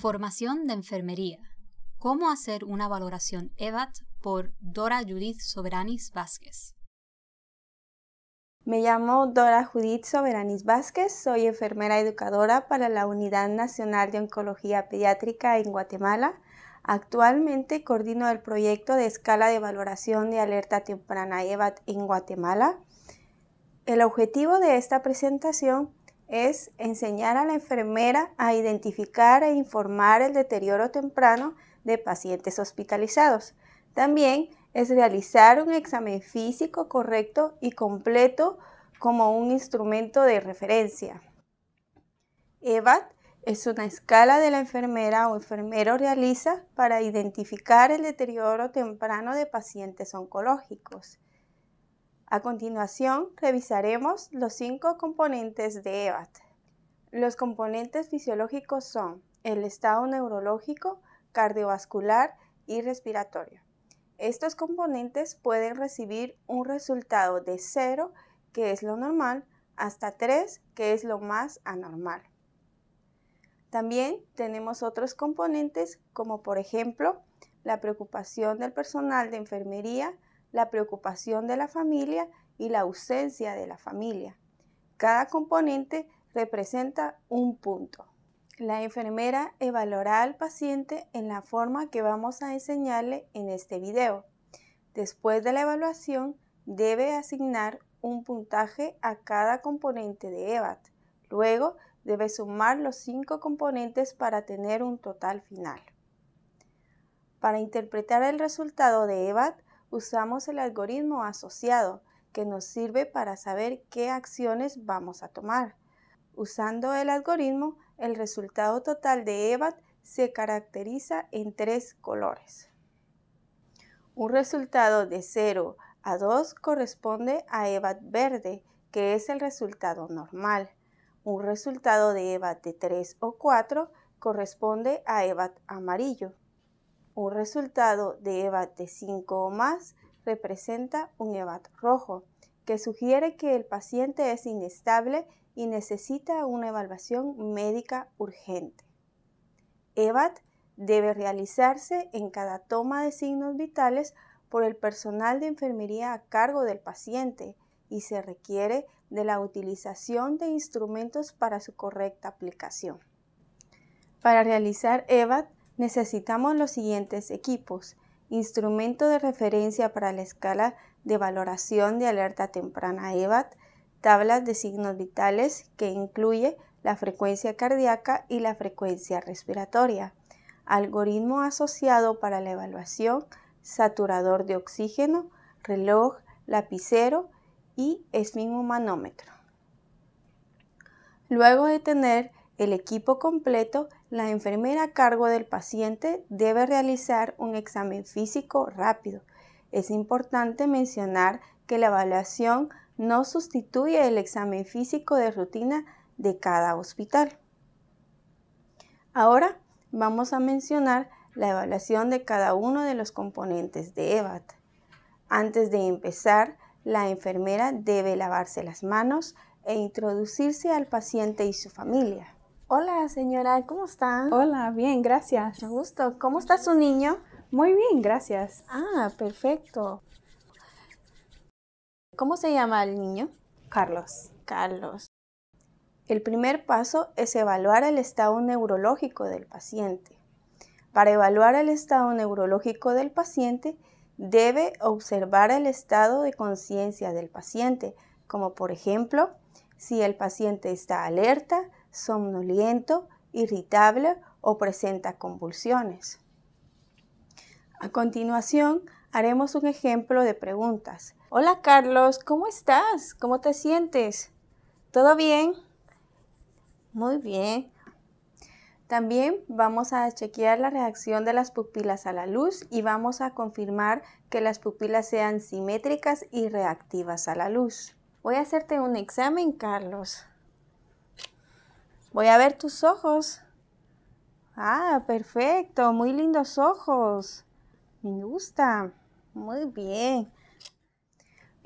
Formación de enfermería. ¿Cómo hacer una valoración EVAT por Dora Judith Soberanis Vázquez? Me llamo Dora Judith Soberanis Vázquez, soy enfermera educadora para la Unidad Nacional de Oncología Pediátrica en Guatemala. Actualmente coordino el proyecto de escala de valoración de alerta temprana EVAT en Guatemala. El objetivo de esta presentación es enseñar a la enfermera a identificar e informar el deterioro temprano de pacientes hospitalizados. También es realizar un examen físico correcto y completo como un instrumento de referencia. EVAT es una escala de la enfermera o enfermero realiza para identificar el deterioro temprano de pacientes oncológicos. A continuación, revisaremos los cinco componentes de EVAT. Los componentes fisiológicos son el estado neurológico, cardiovascular y respiratorio. Estos componentes pueden recibir un resultado de 0, que es lo normal, hasta 3, que es lo más anormal. También tenemos otros componentes como por ejemplo la preocupación del personal de enfermería, la preocupación de la familia y la ausencia de la familia. Cada componente representa un punto. La enfermera evaluará al paciente en la forma que vamos a enseñarle en este video. Después de la evaluación, debe asignar un puntaje a cada componente de EVAT. Luego, debe sumar los cinco componentes para tener un total final. Para interpretar el resultado de EVAT, usamos el algoritmo asociado que nos sirve para saber qué acciones vamos a tomar. Usando el algoritmo, el resultado total de EVAT se caracteriza en tres colores. Un resultado de 0 a 2 corresponde a EVAT verde, que es el resultado normal. Un resultado de EVAT de 3 o 4 corresponde a EVAT amarillo. Un resultado de EVAT de 5 o más representa un EVAT rojo, que sugiere que el paciente es inestable y necesita una evaluación médica urgente. EVAT debe realizarse en cada toma de signos vitales por el personal de enfermería a cargo del paciente y se requiere de la utilización de instrumentos para su correcta aplicación. Para realizar EVAT necesitamos los siguientes equipos. Instrumento de referencia para la escala de valoración de alerta temprana EVAT, tablas de signos vitales que incluye la frecuencia cardíaca y la frecuencia respiratoria, algoritmo asociado para la evaluación, saturador de oxígeno, reloj, lapicero y manómetro. Luego de tener el equipo completo, la enfermera a cargo del paciente debe realizar un examen físico rápido. Es importante mencionar que la evaluación no sustituye el examen físico de rutina de cada hospital. Ahora vamos a mencionar la evaluación de cada uno de los componentes de EVAT. Antes de empezar, la enfermera debe lavarse las manos e introducirse al paciente y su familia. Hola, señora, ¿cómo está? Hola, bien, gracias. Mucho gusto. ¿Cómo está su niño? Muy bien, gracias. Ah, perfecto. ¿Cómo se llama el niño? Carlos. Carlos. El primer paso es evaluar el estado neurológico del paciente. Para evaluar el estado neurológico del paciente, debe observar el estado de conciencia del paciente, como por ejemplo, si el paciente está alerta, somnoliento, irritable o presenta convulsiones. A continuación, haremos un ejemplo de preguntas. Hola Carlos, ¿cómo estás? ¿Cómo te sientes? ¿Todo bien? Muy bien. También vamos a chequear la reacción de las pupilas a la luz y vamos a confirmar que las pupilas sean simétricas y reactivas a la luz. Voy a hacerte un examen, Carlos. Voy a ver tus ojos. Ah, perfecto, muy lindos ojos. Me gusta. Muy bien.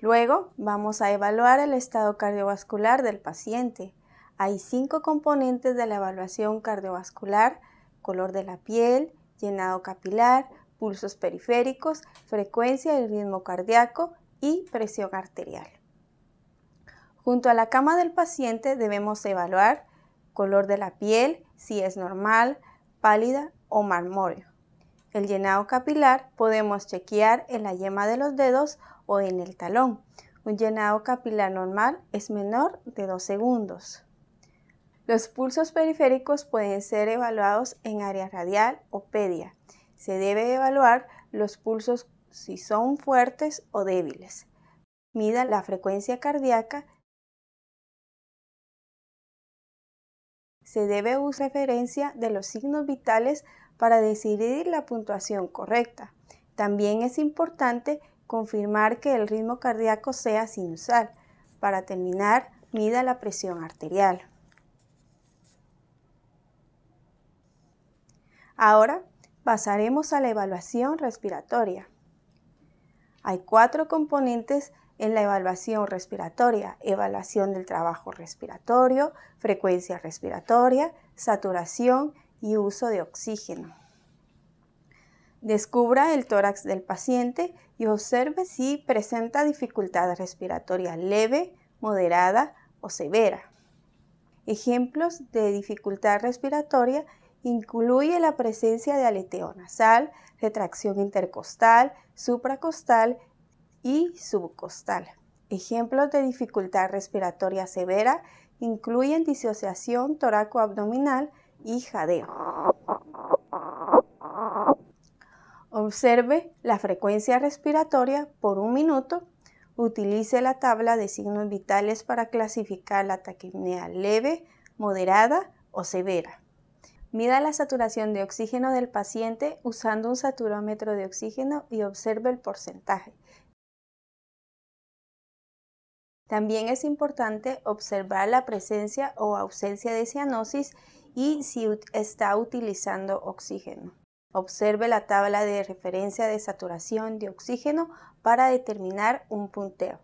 Luego vamos a evaluar el estado cardiovascular del paciente. Hay cinco componentes de la evaluación cardiovascular, color de la piel, llenado capilar, pulsos periféricos, frecuencia y ritmo cardíaco y presión arterial. Junto a la cama del paciente debemos evaluar color de la piel, si es normal, pálida o marmóreo. El llenado capilar podemos chequear en la yema de los dedos o en el talón. Un llenado capilar normal es menor de 2 segundos. Los pulsos periféricos pueden ser evaluados en área radial o pedia. Se debe evaluar los pulsos si son fuertes o débiles. Mida la frecuencia cardíaca se debe usar referencia de los signos vitales para decidir la puntuación correcta. También es importante confirmar que el ritmo cardíaco sea sinusal. Para terminar, mida la presión arterial. Ahora pasaremos a la evaluación respiratoria. Hay cuatro componentes en la evaluación respiratoria, evaluación del trabajo respiratorio, frecuencia respiratoria, saturación y uso de oxígeno. Descubra el tórax del paciente y observe si presenta dificultad respiratoria leve, moderada o severa. Ejemplos de dificultad respiratoria incluye la presencia de aleteo nasal, retracción intercostal, supracostal y subcostal. Ejemplos de dificultad respiratoria severa incluyen disociación toraco-abdominal y jadeo. Observe la frecuencia respiratoria por un minuto. Utilice la tabla de signos vitales para clasificar la taquipnea leve, moderada o severa. Mida la saturación de oxígeno del paciente usando un saturómetro de oxígeno y observe el porcentaje. También es importante observar la presencia o ausencia de cianosis y si está utilizando oxígeno. Observe la tabla de referencia de saturación de oxígeno para determinar un punteo.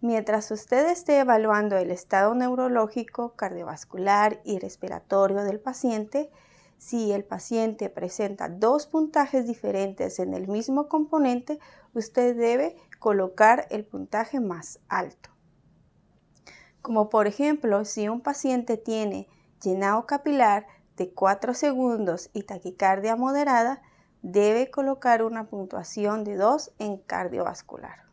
Mientras usted esté evaluando el estado neurológico, cardiovascular y respiratorio del paciente, si el paciente presenta dos puntajes diferentes en el mismo componente, usted debe colocar el puntaje más alto. Como por ejemplo, si un paciente tiene llenado capilar de 4 segundos y taquicardia moderada, debe colocar una puntuación de 2 en cardiovascular.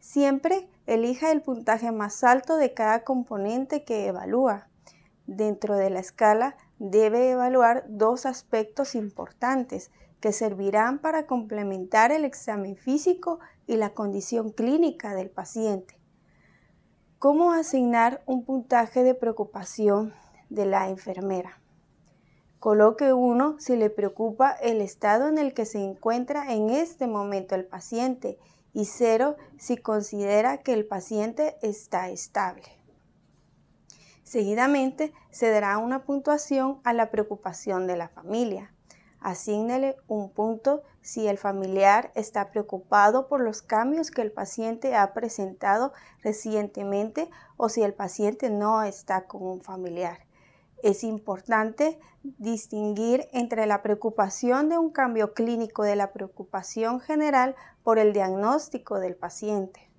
Siempre elija el puntaje más alto de cada componente que evalúa. Dentro de la escala debe evaluar dos aspectos importantes que servirán para complementar el examen físico y la condición clínica del paciente. ¿Cómo asignar un puntaje de preocupación de la enfermera? Coloque uno si le preocupa el estado en el que se encuentra en este momento el paciente y 0 si considera que el paciente está estable. Seguidamente se dará una puntuación a la preocupación de la familia. Asígnele un punto si el familiar está preocupado por los cambios que el paciente ha presentado recientemente o si el paciente no está con un familiar. Es importante distinguir entre la preocupación de un cambio clínico de la preocupación general por el diagnóstico del paciente.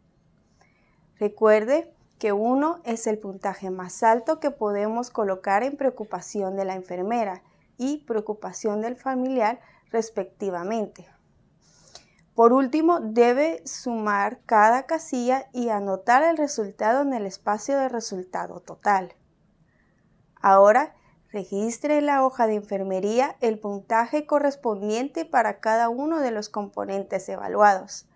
Recuerde que uno es el puntaje más alto que podemos colocar en preocupación de la enfermera y preocupación del familiar respectivamente. Por último, debe sumar cada casilla y anotar el resultado en el espacio de resultado total. Ahora, registre en la hoja de enfermería el puntaje correspondiente para cada uno de los componentes evaluados.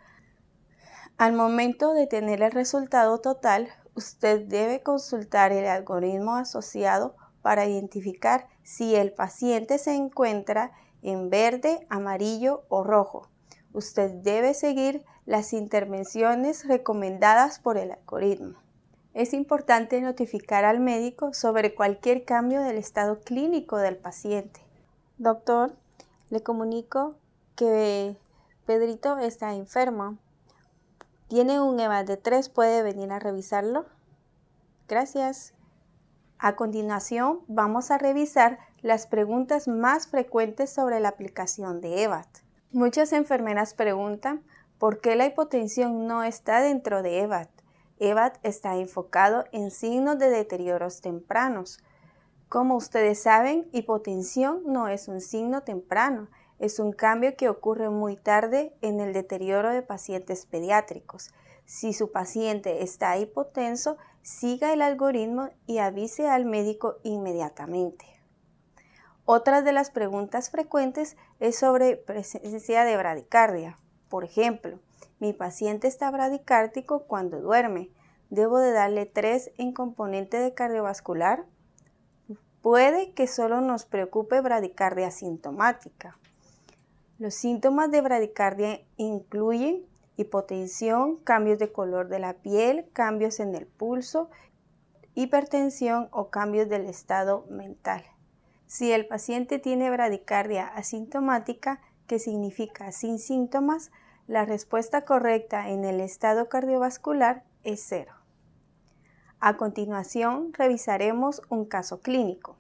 Al momento de tener el resultado total, usted debe consultar el algoritmo asociado para identificar si el paciente se encuentra en verde, amarillo o rojo. Usted debe seguir las intervenciones recomendadas por el algoritmo. Es importante notificar al médico sobre cualquier cambio del estado clínico del paciente. Doctor, le comunico que Pedrito está enfermo. Tiene un EVA de 3, puede venir a revisarlo. Gracias. A continuación, vamos a revisar las preguntas más frecuentes sobre la aplicación de EVAT. Muchas enfermeras preguntan por qué la hipotensión no está dentro de EVAT. EVAT está enfocado en signos de deterioros tempranos. Como ustedes saben, hipotensión no es un signo temprano, es un cambio que ocurre muy tarde en el deterioro de pacientes pediátricos. Si su paciente está hipotenso, siga el algoritmo y avise al médico inmediatamente. Otra de las preguntas frecuentes es sobre presencia de bradicardia. Por ejemplo, mi paciente está bradicártico cuando duerme. ¿Debo de darle 3 en componente de cardiovascular? Puede que solo nos preocupe bradicardia sintomática. Los síntomas de bradicardia incluyen hipotensión, cambios de color de la piel, cambios en el pulso, hipertensión o cambios del estado mental. Si el paciente tiene bradicardia asintomática, que significa sin síntomas, la respuesta correcta en el estado cardiovascular es cero. A continuación, revisaremos un caso clínico.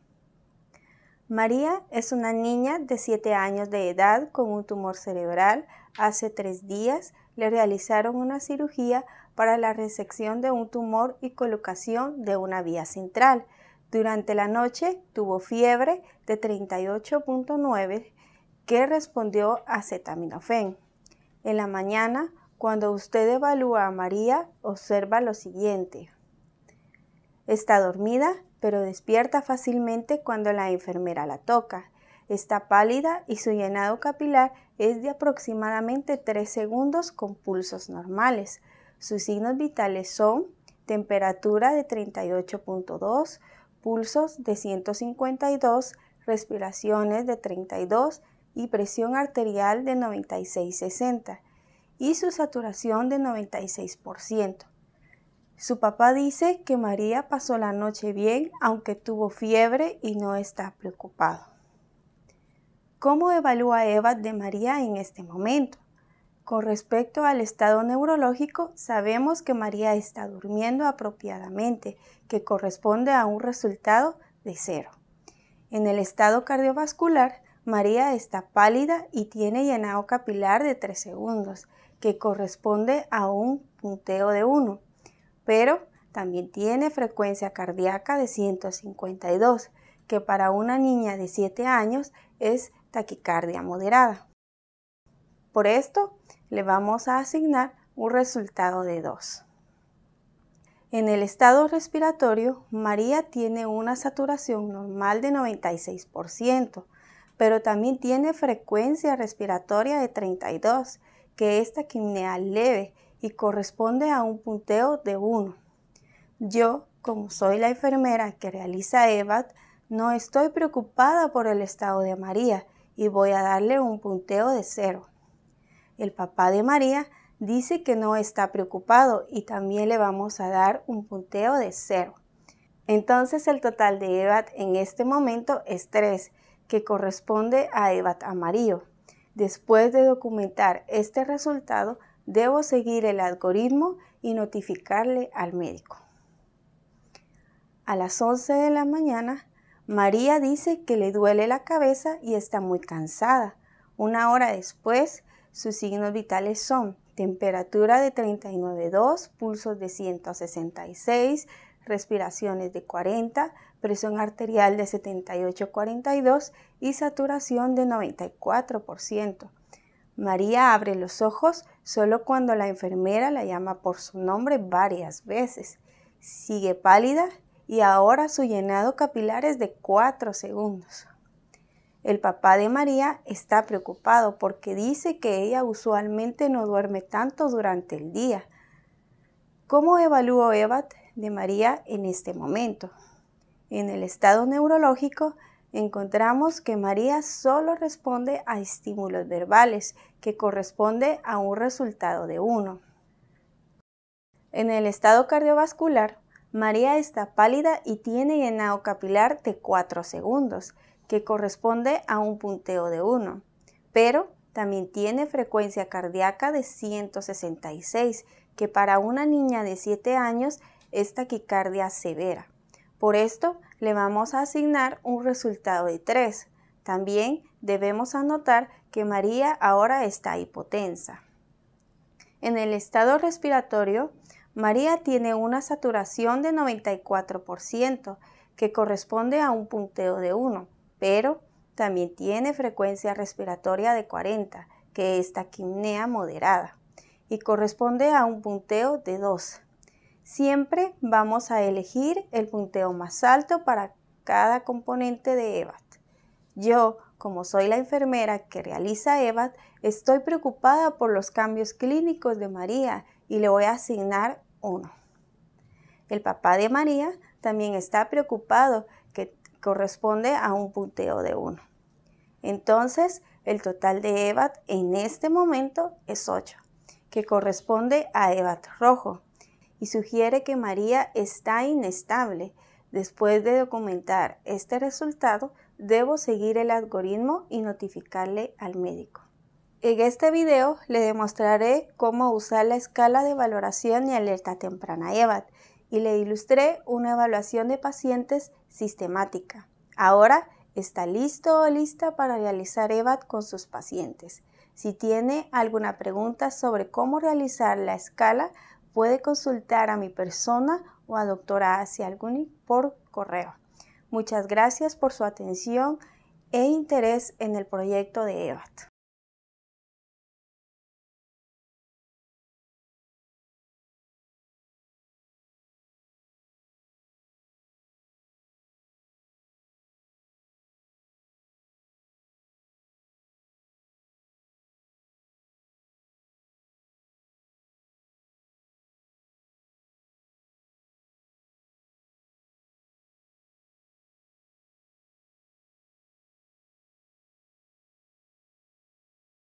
María es una niña de 7 años de edad con un tumor cerebral hace 3 días le realizaron una cirugía para la resección de un tumor y colocación de una vía central. Durante la noche tuvo fiebre de 38.9 que respondió a acetaminofén. En la mañana, cuando usted evalúa a María, observa lo siguiente. Está dormida, pero despierta fácilmente cuando la enfermera la toca. Está pálida y su llenado capilar es de aproximadamente 3 segundos con pulsos normales. Sus signos vitales son temperatura de 38.2, pulsos de 152, respiraciones de 32 y presión arterial de 96.60 y su saturación de 96%. Su papá dice que María pasó la noche bien aunque tuvo fiebre y no está preocupado. ¿Cómo evalúa Eva de María en este momento? Con respecto al estado neurológico, sabemos que María está durmiendo apropiadamente, que corresponde a un resultado de cero. En el estado cardiovascular, María está pálida y tiene llenado capilar de 3 segundos, que corresponde a un punteo de 1, pero también tiene frecuencia cardíaca de 152, que para una niña de 7 años es taquicardia moderada. Por esto le vamos a asignar un resultado de 2. En el estado respiratorio, María tiene una saturación normal de 96%, pero también tiene frecuencia respiratoria de 32, que es taquimnea leve y corresponde a un punteo de 1. Yo, como soy la enfermera que realiza EVAT, no estoy preocupada por el estado de María, y voy a darle un punteo de cero. El papá de María dice que no está preocupado y también le vamos a dar un punteo de cero. Entonces el total de EVAT en este momento es 3, que corresponde a EVAT amarillo. Después de documentar este resultado, debo seguir el algoritmo y notificarle al médico. A las 11 de la mañana, María dice que le duele la cabeza y está muy cansada. Una hora después, sus signos vitales son temperatura de 39.2, pulsos de 166, respiraciones de 40, presión arterial de 78.42 y saturación de 94%. María abre los ojos solo cuando la enfermera la llama por su nombre varias veces. Sigue pálida y ahora su llenado capilar es de 4 segundos. El papá de María está preocupado porque dice que ella usualmente no duerme tanto durante el día. ¿Cómo evalúo Eva de María en este momento? En el estado neurológico encontramos que María solo responde a estímulos verbales, que corresponde a un resultado de 1. En el estado cardiovascular María está pálida y tiene llenado capilar de 4 segundos, que corresponde a un punteo de 1, pero también tiene frecuencia cardíaca de 166, que para una niña de 7 años es taquicardia severa. Por esto le vamos a asignar un resultado de 3. También debemos anotar que María ahora está hipotensa. En el estado respiratorio, María tiene una saturación de 94%, que corresponde a un punteo de 1, pero también tiene frecuencia respiratoria de 40, que es taquimnea moderada, y corresponde a un punteo de 2. Siempre vamos a elegir el punteo más alto para cada componente de EVAT. Yo, como soy la enfermera que realiza EVAT, estoy preocupada por los cambios clínicos de María y le voy a asignar 1. El papá de María también está preocupado que corresponde a un punteo de 1. Entonces, el total de EVAT en este momento es 8, que corresponde a EVAT rojo y sugiere que María está inestable. Después de documentar este resultado, debo seguir el algoritmo y notificarle al médico. En este video le demostraré cómo usar la escala de valoración y alerta temprana EVAT y le ilustré una evaluación de pacientes sistemática. Ahora está listo o lista para realizar EVAT con sus pacientes. Si tiene alguna pregunta sobre cómo realizar la escala, puede consultar a mi persona o a doctora Asia Alguni por correo. Muchas gracias por su atención e interés en el proyecto de EVAT.